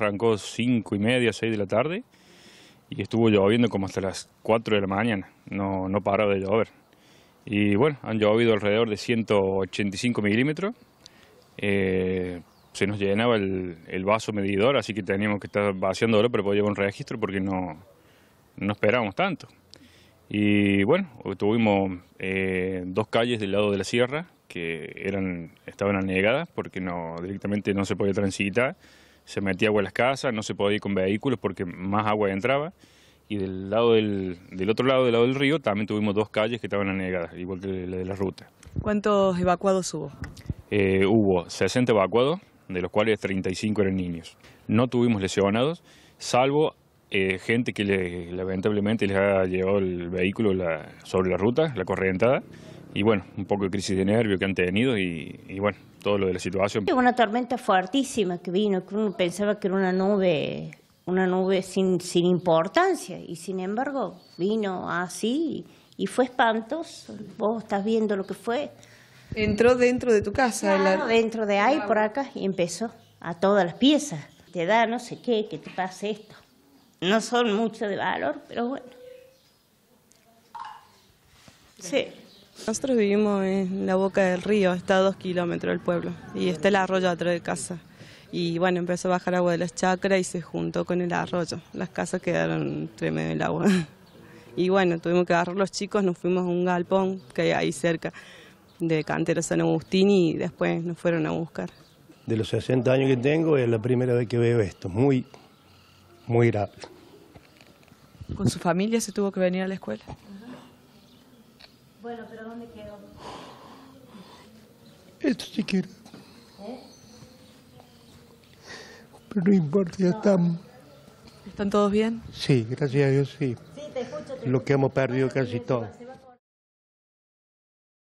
arrancó 5 y media, 6 de la tarde y estuvo lloviendo como hasta las 4 de la mañana, no, no paró de llover. Y bueno, han llovido alrededor de 185 milímetros, eh, se nos llenaba el, vaso medidor, así que teníamos que estar vaciándolo pero poder llevar un registro porque no, no esperábamos tanto. Y bueno, tuvimos eh, dos calles del lado de la sierra que eran, estaban anegadas porque no, directamente no se podía transitar se metía agua en las casas, no se podía ir con vehículos porque más agua entraba. Y del, lado del, del otro lado, del lado del río, también tuvimos dos calles que estaban anegadas, igual que la de la ruta. ¿Cuántos evacuados hubo? Eh, hubo 60 evacuados, de los cuales 35 eran niños. No tuvimos lesionados, salvo eh, gente que lamentablemente les ha llevado el vehículo sobre la ruta, la corrientada y bueno, un poco de crisis de nervio que han tenido y, bueno, todo lo de la situación. Una tormenta fuertísima que vino, que uno pensaba que era una nube, una nube sin, sin importancia y sin embargo vino así y, fue espantoso. Vos estás viendo lo que fue. Entró dentro de tu casa. dentro de ahí, por acá, y empezó a todas las piezas. Te da no sé qué, que te pase esto. No son mucho de valor, pero bueno. Sí. Nosotros vivimos en la boca del río, está a dos kilómetros del pueblo, y está el arroyo atrás de casa. Y bueno, empezó a bajar agua de las chacras y se juntó con el arroyo. Las casas quedaron tremendo el agua. Y bueno, tuvimos que agarrar los chicos, nos fuimos a un galpón que hay ahí cerca de Cantero San Agustín y después nos fueron a buscar. De los 60 años que tengo es la primera vez que veo esto, muy, muy grave. ¿Con su familia se tuvo que venir a la escuela? pero ¿dónde quedó? Esto sí ¿Eh? Pero no importa, ya estamos. ¿Están todos bien? Sí, gracias a Dios, sí. sí te escucho, Lo que hemos perdido casi todo.